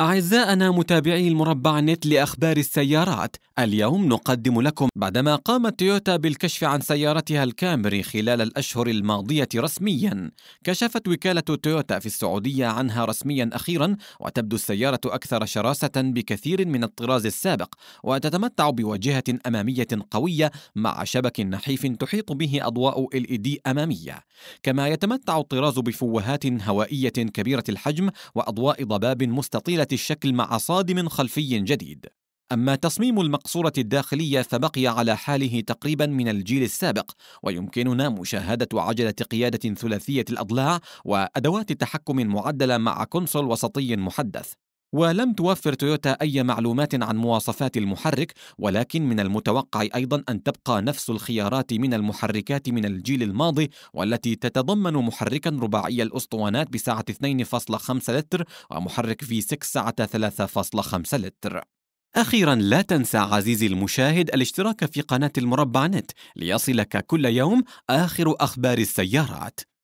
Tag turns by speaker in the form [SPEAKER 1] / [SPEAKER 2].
[SPEAKER 1] أعزائنا متابعي المربع نت لأخبار السيارات اليوم نقدم لكم بعدما قامت تويوتا بالكشف عن سيارتها الكامري خلال الأشهر الماضية رسميا كشفت وكالة تويوتا في السعودية عنها رسميا أخيرا وتبدو السيارة أكثر شراسة بكثير من الطراز السابق وتتمتع بواجهة أمامية قوية مع شبك نحيف تحيط به أضواء LED أمامية كما يتمتع الطراز بفوهات هوائية كبيرة الحجم وأضواء ضباب مستطيلة ذات الشكل مع صادم خلفي جديد أما تصميم المقصورة الداخلية فبقي على حاله تقريبا من الجيل السابق ويمكننا مشاهدة عجلة قيادة ثلاثية الأضلاع وأدوات تحكم معدلة مع كونسول وسطي محدث ولم توفر تويوتا أي معلومات عن مواصفات المحرك ولكن من المتوقع أيضا أن تبقى نفس الخيارات من المحركات من الجيل الماضي والتي تتضمن محركا رباعي الأسطوانات بسعة 2.5 لتر ومحرك في 6 سعة 3.5 لتر أخيرا لا تنسى عزيزي المشاهد الاشتراك في قناة المربع نت ليصلك كل يوم آخر أخبار السيارات